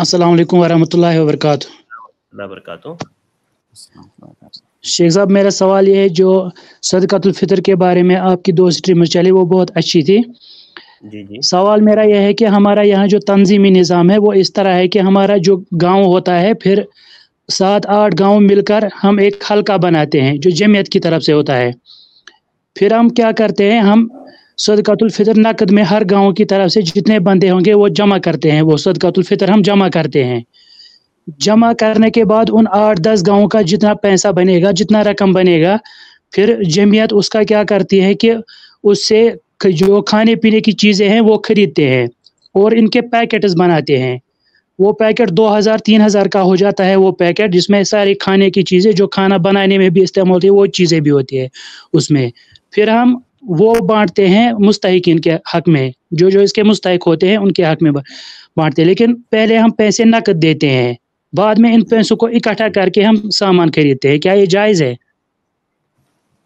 अस्सलाम वालेकुम वरहमतुल्लाहि वबरकातु शेख साहब मेरा सवाल यह है जो सदकतुल्फ़ितर के बारे में आपकी दो स्ट्रीम चली वो बहुत अच्छी थी जी जी सवाल मेरा यह है कि हमारा यहाँ जो तंजीमी निज़ाम है वो इस तरह है कि हमारा जो गांव होता है फिर सात आठ गांव मिलकर हम एक हल्का बनाते हैं जो जमीयत की तरफ से होता है फिर हम क्या करते हैं हम सदक़ातुल्फ़ितर नकद में हर गांव की तरफ से जितने बंदे होंगे वो जमा करते हैं वो सदक़तुल्फितर हम जमा करते हैं जमा करने के बाद उन आठ दस गाँव का जितना पैसा बनेगा जितना रकम बनेगा फिर जमीयत उसका क्या करती है कि उससे जो खाने पीने की चीज़ें हैं वो ख़रीदते हैं और इनके पैकेट्स बनाते हैं वो पैकेट दो हज़ार तीन हज़ार का हो जाता है वो पैकेट जिसमें सारी खाने की चीज़ें जो खाना बनाने में भी इस्तेमाल होती है वो चीज़ें भी होती है उसमें फिर हम वो बांटते हैं मुस्तकिन के हक में जो जो इसके मुस्तक होते हैं उनके हक में बांटते हैं लेकिन पहले हम पैसे नकद देते हैं बाद में इन पैसों को इकट्ठा करके हम सामान खरीदते हैं क्या ये जायज़ है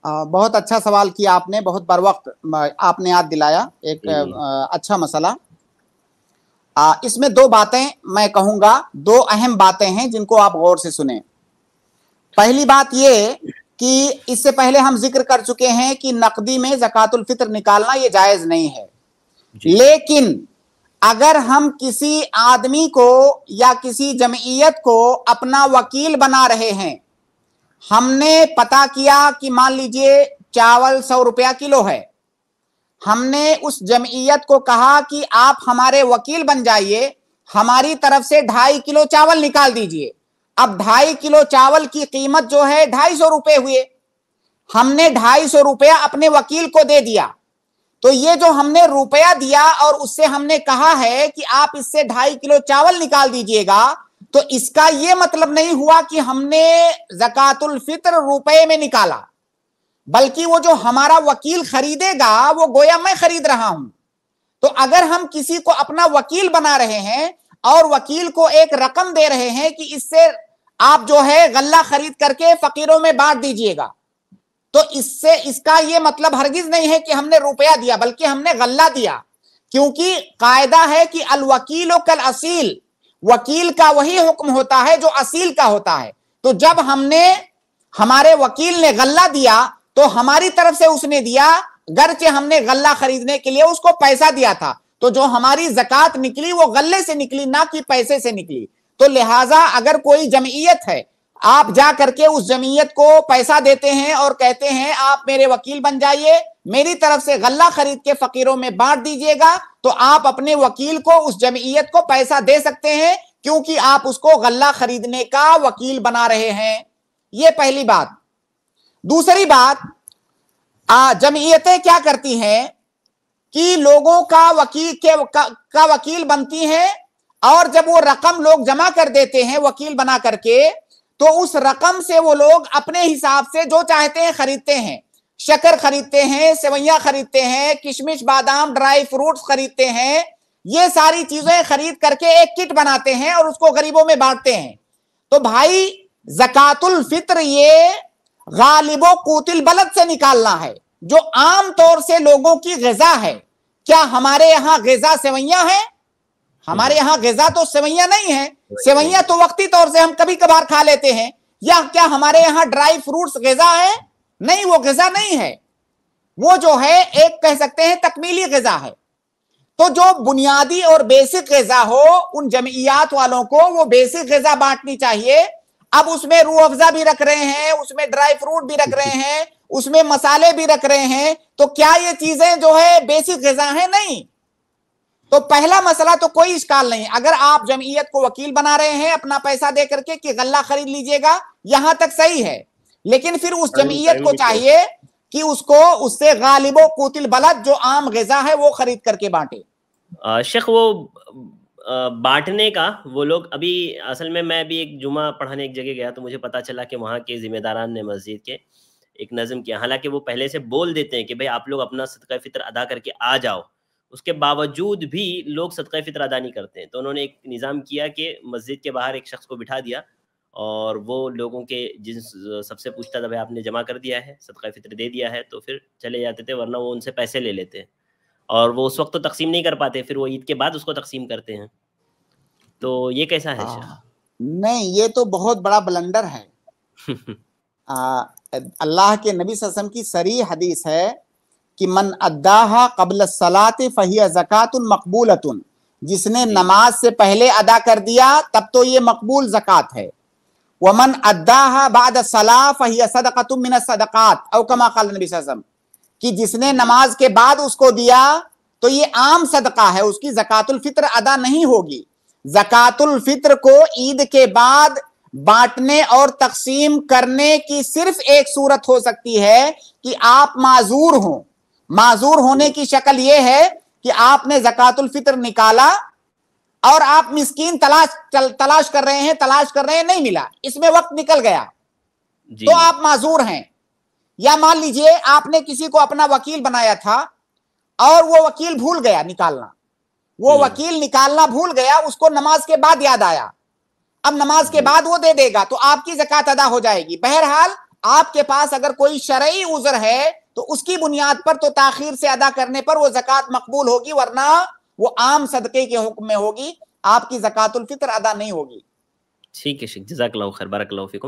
बहुत अच्छा सवाल किया आपने बहुत बर वक्त आपने याद दिलाया एक अच्छा मसला आ, इसमें दो बातें मैं कहूंगा दो अहम बातें हैं जिनको आप गौर से सुने पहली बात ये कि इससे पहले हम जिक्र कर चुके हैं कि नकदी में जक़ातुल फित्र निकालना यह जायज नहीं है लेकिन अगर हम किसी आदमी को या किसी जमीयत को अपना वकील बना रहे हैं हमने पता किया कि मान लीजिए चावल सौ रुपया किलो है हमने उस जमीयत को कहा कि आप हमारे वकील बन जाइए हमारी तरफ से ढाई किलो चावल निकाल दीजिए अब ढाई किलो चावल की कीमत जो है ढाई सौ रुपए हुए हमने ढाई सौ रुपया अपने वकील को दे दिया तो ये जो हमने रुपया दिया और उससे हमने कहा है कि आप इससे ढाई किलो चावल निकाल दीजिएगा तो इसका यह मतलब नहीं हुआ कि हमने जकातुल फित्र रुपए में निकाला बल्कि वो जो हमारा वकील खरीदेगा वो गोया मैं खरीद रहा हूं तो अगर हम किसी को अपना वकील बना रहे हैं और वकील को एक रकम दे रहे हैं कि इससे आप जो है गल्ला खरीद करके फकीरों में बांट दीजिएगा तो इससे इसका यह मतलब हरगिज नहीं है कि हमने रुपया दिया बल्कि हमने गल्ला दिया क्योंकि कायदा है कि अल वकील कल असील वकील का वही हुक्म होता है जो असील का होता है तो जब हमने हमारे वकील ने गल्ला दिया तो हमारी तरफ से उसने दिया गरचे हमने गल्ला खरीदने के लिए उसको पैसा दिया था तो जो हमारी जक़ात निकली वो गल्ले से निकली ना कि पैसे से निकली तो लिहाजा अगर कोई जमीयत है आप जा करके उस जमीयत को पैसा देते हैं और कहते हैं आप मेरे वकील बन जाइए मेरी तरफ से गल्ला खरीद के फकीरों में बांट दीजिएगा तो आप अपने वकील को उस जमीयत को पैसा दे सकते हैं क्योंकि आप उसको गल्ला खरीदने का वकील बना रहे हैं यह पहली बात दूसरी बात जमीयतें क्या करती हैं कि लोगों का वकील के का, का वकील बनती हैं और जब वो रकम लोग जमा कर देते हैं वकील बना करके तो उस रकम से वो लोग अपने हिसाब से जो चाहते हैं खरीदते हैं शकर खरीदते हैं सेवैया खरीदते हैं किशमिश बादाम ड्राई फ्रूट्स खरीदते हैं ये सारी चीजें खरीद करके एक किट बनाते हैं और उसको गरीबों में बांटते हैं तो भाई जकातुल फित्र ये गालिबो कोतिल बलद से निकालना है जो आम तौर से लोगों की गजा है क्या हमारे यहाँ गजा सेवैया है हमारे यहाँ गजा तो सेवैया नहीं है सेवैया तो वक्ती तौर से हम कभी कभार खा लेते हैं या क्या हमारे यहाँ ड्राई फ्रूट गजा है नहीं वो गजा नहीं है वो जो है एक कह सकते हैं तकमीली गजा है तो जो बुनियादी और बेसिक गजा हो उन जमीयात वालों को वो बेसिक गजा बांटनी चाहिए अब उसमें रू अफजा भी रख रहे हैं उसमें ड्राई फ्रूट भी रख रहे हैं उसमें मसाले भी रख रहे हैं तो क्या ये चीजें जो है बेसिक गजा है नहीं तो पहला मसला तो कोई इश्काल नहीं अगर आप जमीयत को वकील बना रहे हैं अपना पैसा दे करके कि गल्ला खरीद लीजिएगा यहां तक सही है लेकिन फिर उस जमीयत को चाहिए कि उसको उससे गालिबो कुतिल बलद जो आम गजा है वो खरीद करके बांटे शेख वो बांटने का वो लोग अभी असल में मैं भी एक जुमा पढ़ाने एक जगह गया तो मुझे पता चला कि वहाँ के जिम्मेदारान ने मस्जिद के एक नज़म किया हालांकि वो पहले से बोल देते हैं कि भाई आप लोग अपना सदका फितर अदा करके आ जाओ उसके बावजूद भी लोग सदक़ फितर अदा नहीं करते हैं तो उन्होंने एक निज़ाम किया कि मस्जिद के बाहर एक शख्स को बिठा दिया और वो लोगों के जिन सबसे पूछता था भाई आपने जमा कर दिया है सदका फितर दे दिया है तो फिर चले जाते थे वरना वो उनसे पैसे ले लेते हैं और वो उस वक्त तो तकसीम नहीं कर पाते फिर वो ईद के बाद उसको तकसीम करते हैं तो ये कैसा है आ, हाँ। नहीं ये तो बहुत बड़ा बलंडर है अल्लाह के नबी ससम की सरी हदीस है कि मन अद्दाहा कबल सलात फही जक़ातुल मकबूलतुन जिसने नमाज से पहले अदा कर दिया तब तो ये मकबूल जक़ात है वमन अद्दाहा बाद सला फ़हिया मिन सदक़ात अवकमा कल नबी कि जिसने नमाज के बाद उसको दिया तो ये आम सदका है उसकी ज़क़़तुल अदा नहीं होगी ज़क़़तुल को ईद के बाद बांटने और तकसीम करने की सिर्फ एक सूरत हो सकती है कि आप माजूर हों माजूर होने की शक्ल यह है कि आपने जकातुल फितर निकाला और आप मिस्कीन तलाश तलाश कर रहे हैं तलाश कर रहे हैं नहीं मिला इसमें वक्त निकल गया तो आप माजूर हैं या मान लीजिए आपने किसी को अपना वकील बनाया था और वो वकील भूल गया निकालना वो वकील निकालना भूल गया उसको नमाज के बाद याद आया अब नमाज के बाद वो दे देगा तो आपकी जक़ात अदा हो जाएगी बहरहाल आपके पास अगर कोई शरा उजर है तो उसकी बुनियाद पर तो ताखिर से अदा करने पर वो जक़ात मकबूल होगी वरना वो आम सदक़े के हुक्म में होगी आपकी जक़ातुल फितर अदा नहीं होगी ठीक है शेख